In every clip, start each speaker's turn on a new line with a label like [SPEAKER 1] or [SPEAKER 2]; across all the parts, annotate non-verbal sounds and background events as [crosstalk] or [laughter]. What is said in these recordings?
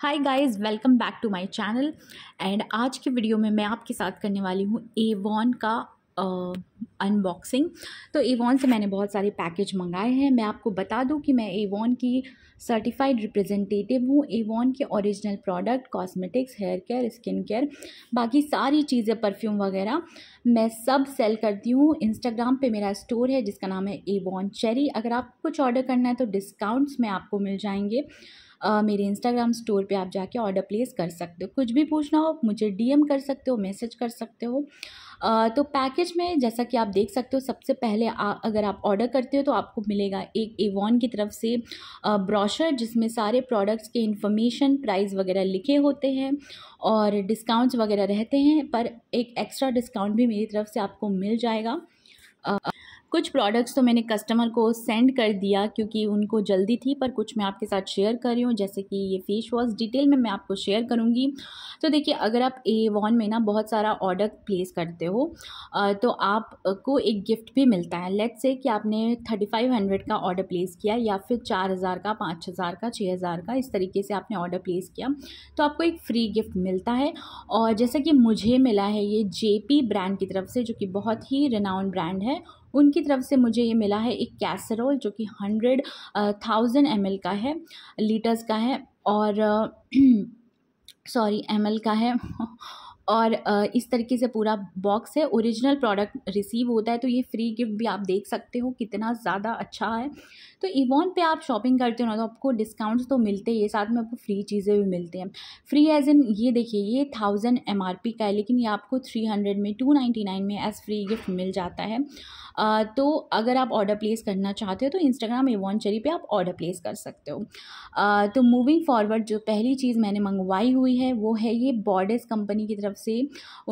[SPEAKER 1] hi guys welcome back to my channel and आज के video में मैं आपके साथ करने वाली हूँ एवॉन का अनबॉक्सिंग uh, तो एवॉन से मैंने बहुत सारे पैकेज मंगाए हैं मैं आपको बता दूं कि मैं एवॉन की सर्टिफाइड रिप्रेजेंटेटिव हूँ एवॉन के original product cosmetics hair care skin care बाकी सारी चीज़ें परफ्यूम वगैरह मैं सब सेल करती हूँ इंस्टाग्राम पे मेरा स्टोर है जिसका नाम है एवॉन चेरी अगर आप कुछ ऑर्डर करना है तो डिस्काउंट्स में आपको मिल जाएंगे मेरे इंस्टाग्राम स्टोर पे आप जाके ऑर्डर प्लेस कर सकते हो कुछ भी पूछना हो मुझे डीएम कर सकते हो मैसेज कर सकते हो आ, तो पैकेज में जैसा कि आप देख सकते हो सबसे पहले आ, अगर आप ऑर्डर करते हो तो आपको मिलेगा एक एवॉन की तरफ से ब्रॉशर जिसमें सारे प्रोडक्ट्स के इन्फॉर्मेशन प्राइस वगैरह लिखे होते हैं और डिस्काउंट्स वगैरह रहते हैं पर एक एक्स्ट्रा डिस्काउंट भी मेरी तरफ से आपको मिल जाएगा आ, कुछ प्रोडक्ट्स तो मैंने कस्टमर को सेंड कर दिया क्योंकि उनको जल्दी थी पर कुछ मैं आपके साथ शेयर कर रही हूँ जैसे कि ये फेस वॉश डिटेल में मैं आपको शेयर करूँगी तो देखिए अगर आप ए वॉन में ना बहुत सारा ऑर्डर प्लेस करते हो तो आपको एक गिफ्ट भी मिलता है लेट्स से कि आपने थर्टी फाइव हंड्रेड का ऑर्डर प्लेस किया या फिर चार हज़ार का पाँच हज़ार का छः हज़ार का इस तरीके से आपने ऑर्डर प्लेस किया तो आपको एक फ्री गिफ्ट मिलता है और जैसा कि मुझे मिला है ये जे ब्रांड की तरफ से जो कि बहुत ही रिनाउंड ब्रांड है उनकी तरफ से मुझे ये मिला है एक कैसरोल जो कि हंड्रेड थाउजेंड एम का है लीटर्स का है और सॉरी [clears throat] एम का है और इस तरीके से पूरा बॉक्स है ओरिजिनल प्रोडक्ट रिसीव होता है तो ये फ्री गिफ्ट भी आप देख सकते हो कितना ज़्यादा अच्छा है तो इवॉन पे आप शॉपिंग करते हो ना तो आपको डिस्काउंट्स तो मिलते ही साथ में आपको फ्री चीज़ें भी मिलती हैं फ्री एज इन ये देखिए ये थाउजेंड एम का है लेकिन ये आपको थ्री हंड्रेड में टू नाइन्टी नाइन में एज फ्री गिफ्ट मिल जाता है तो अगर आप ऑर्डर प्लेस करना चाहते हो तो इंस्टाग्राम एवॉन चरी पर आप ऑर्डर प्लेस कर सकते हो तो मूविंग फॉरवर्ड जो पहली चीज़ मैंने मंगवाई हुई है वो है ये बॉर्डर्स कंपनी की तरफ से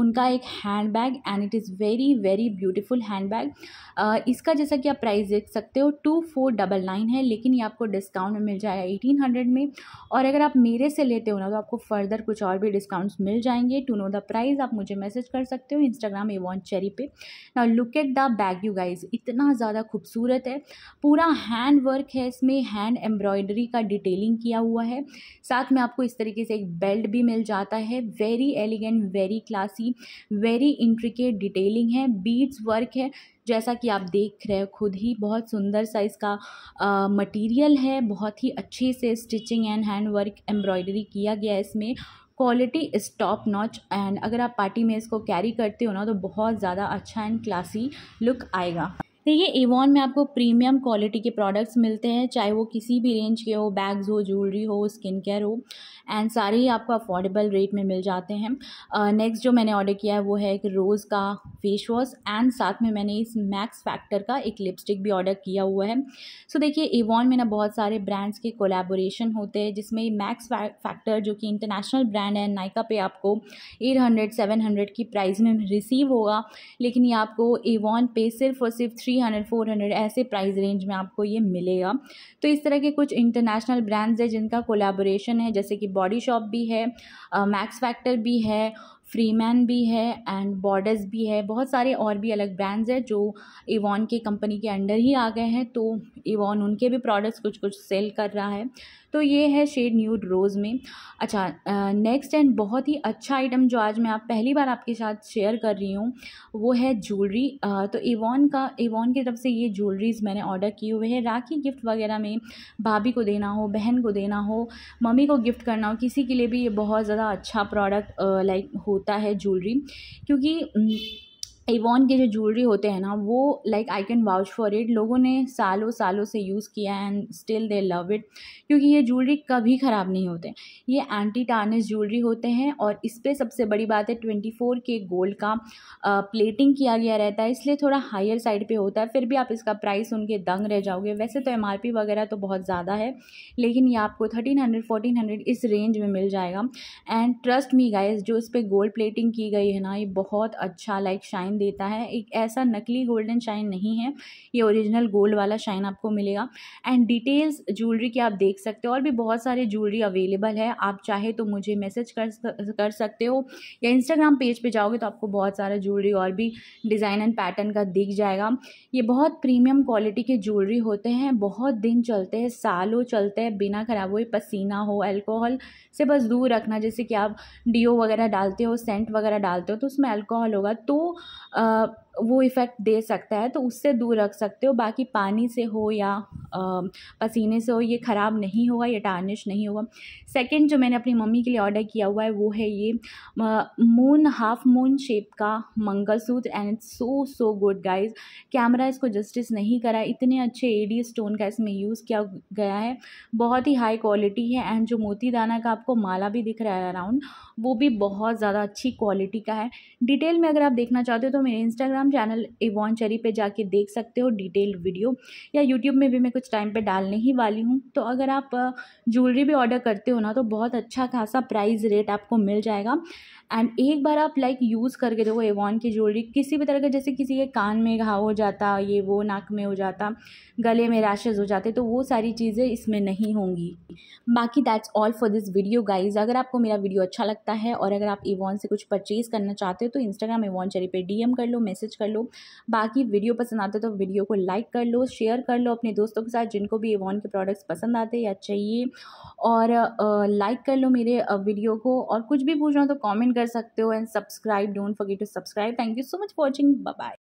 [SPEAKER 1] उनका एक hand bag and it is very very beautiful hand bag इसका जैसा कि आप प्राइस देख सकते हो टू फोर डबल नाइन है लेकिन ये आपको डिस्काउंट में मिल जाएगा एटीन हंड्रेड में और अगर आप मेरे से लेते हो ना तो आपको फर्दर कुछ और भी डिस्काउंट्स मिल जाएंगे टू नो द प्राइस आप मुझे मैसेज कर सकते हो इंस्टाग्राम एवॉन चेरी पे ना look at the bag you guys इतना ज़्यादा खूबसूरत है पूरा हैंड वर्क है इसमें हैंड एम्ब्रॉयडरी का डिटेलिंग किया हुआ है साथ में आपको इस तरीके से एक बेल्ट भी मिल जाता है very elegant very classy very intricate detailing है बीड्स वर्क है जैसा कि आप देख रहे हो खुद ही बहुत सुंदर सा इसका मटेरियल है बहुत ही अच्छे से stitching and hand work embroidery किया गया है इसमें quality is top notch and अगर आप पार्टी में इसको कैरी करते हो ना तो बहुत ज़्यादा अच्छा एंड क्लासी लुक आएगा देखिए एवॉन में आपको प्रीमियम क्वालिटी के प्रोडक्ट्स मिलते हैं चाहे वो किसी भी रेंज के हो बैग्स हो ज्वेलरी हो स्किन केयर हो एंड सारे ही आपको अफोर्डेबल रेट में मिल जाते हैं नेक्स्ट जो मैंने ऑर्डर किया है वो है एक रोज़ का फेस वॉश एंड साथ में मैंने इस मैक्स फैक्टर का एक लिपस्टिक भी ऑर्डर किया हुआ है सो so, देखिए एवॉन में ना बहुत सारे ब्रांड्स के कोलेबोरेशन होते हैं जिसमें मैक्स फैक्टर जो कि इंटरनेशनल ब्रांड है नाइका पे आपको एट हंड्रेड सेवन हंड्रेड की प्राइस में रिसीव होगा लेकिन ये आपको एवॉन पे सिर्फ और सिर्फ three three hundred four hundred ऐसे प्राइस रेंज में आपको ये मिलेगा तो इस तरह के कुछ इंटरनेशनल ब्रांड्स हैं जिनका कोलाबोरेशन है जैसे कि बॉडी शॉप भी है मैक्स फैक्टर भी है फ्रीमैन भी है एंड बॉर्डर्स भी है बहुत सारे और भी अलग ब्रांड्स हैं जो इवॉन के कंपनी के अंडर ही आ गए हैं तो इवॉन उनके भी प्रोडक्ट्स कुछ कुछ सेल कर रहा है तो ये है शेड न्यूड रोज़ में अच्छा नेक्स्ट एंड बहुत ही अच्छा आइटम जो आज मैं आप पहली बार आपके साथ शेयर कर रही हूँ वो है ज्वेलरी तो इवॉन का इवॉन की तरफ से ये ज्वेलरीज मैंने ऑर्डर किए हुए हैं राखी गिफ्ट वगैरह में भाभी को देना हो बहन को देना हो मम्मी को गिफ्ट करना हो किसी के लिए भी ये बहुत ज़्यादा अच्छा प्रोडक्ट लाइक हो होता है ज्वेलरी क्योंकि एवॉन के जो ज्वेलरी होते हैं ना वो like I can vouch for it लोगों ने सालों सालों से यूज़ किया and still they love it क्योंकि ये ज्वेलरी कभी ख़राब नहीं होते ये एंटी टार्निश ज्वेलरी होते हैं और इस पर सबसे बड़ी बात है ट्वेंटी फोर के गोल्ड का आ, प्लेटिंग किया गया रहता है इसलिए थोड़ा हायर साइड पर होता है फिर भी आप इसका प्राइस उनके दंग रह जाओगे वैसे तो एम वगैरह तो बहुत ज़्यादा है लेकिन ये आपको थर्टीन हंड्रेड फोर्टीन हंड्रेड इस रेंज में मिल जाएगा एंड ट्रस्ट मी गाइज जो इस पर गोल्ड प्लेटिंग की गई है ना ये बहुत अच्छा लाइक शाइन देता है एक ऐसा नकली गोल्डन शाइन नहीं है ये ओरिजिनल गोल्ड वाला शाइन आपको मिलेगा एंड डिटेल्स ज्वेलरी की आप देख सकते हो और भी बहुत सारे ज्वेलरी अवेलेबल है आप चाहे तो मुझे मैसेज कर कर सकते हो या इंस्टाग्राम पेज पे जाओगे तो आपको बहुत सारा ज्वेलरी और भी डिज़ाइन एंड पैटर्न का दिख जाएगा ये बहुत प्रीमियम क्वालिटी के ज्वेलरी होते हैं बहुत दिन चलते हैं सालों चलते हैं बिना ख़राब हुए पसीना हो एल्कोहल से बस दूर रखना जैसे कि आप डी वगैरह डालते हो सेंट वगैरह डालते हो तो उसमें एल्कोहल होगा तो 呃。वो इफ़ेक्ट दे सकता है तो उससे दूर रख सकते हो बाकी पानी से हो या पसीने से हो ये ख़राब नहीं होगा ये टार्निश नहीं होगा सेकंड जो मैंने अपनी मम्मी के लिए ऑर्डर किया हुआ है वो है ये मून हाफ मून शेप का mangalsutra and it's so so good guys camera इसको जस्टिस नहीं करा इतने अच्छे एडी स्टोन का इसमें यूज़ किया गया है बहुत ही हाई क्वालिटी है एंड जो मोती दाना का आपको माला भी दिख रहा है अराउंड वो भी बहुत ज़्यादा अच्छी क्वालिटी का है डिटेल में अगर आप देखना चाहते हो तो मेरे Instagram Telegram channel Avon cherry पे जाके देख सकते हो डिटेल्ड वीडियो या यूट्यूब में भी मैं कुछ टाइम पे डालने ही वाली हूँ तो अगर आप ज्वेलरी भी ऑर्डर करते हो ना तो बहुत अच्छा खासा प्राइस रेट आपको मिल जाएगा एंड एक बार आप लाइक यूज़ करके देखो एवॉन की ज्वेलरी किसी भी तरह का जैसे किसी के कान में घाव हो जाता ये वो नाक में हो जाता गले में रैशेज़ हो जाते तो वो सारी चीज़ें इसमें नहीं होंगी बाकी that's all for this video guys अगर आपको मेरा वीडियो अच्छा लगता है और अगर आप इवॉन से कुछ परचेज़ करना चाहते हो तो इंस्टाग्राम एवॉन चेरी पे डीएम कर लो मैसेज कर लो बाकी वीडियो पसंद आते तो वीडियो को लाइक कर लो शेयर कर लो अपने दोस्तों के साथ जिनको भी एवॉन के प्रोडक्ट्स पसंद आते या चाहिए और लाइक कर लो मेरे वीडियो को और कुछ भी पूछ रहा हो तो कॉमेंट कर सकते हो and subscribe don't forget to subscribe thank you so much watching bye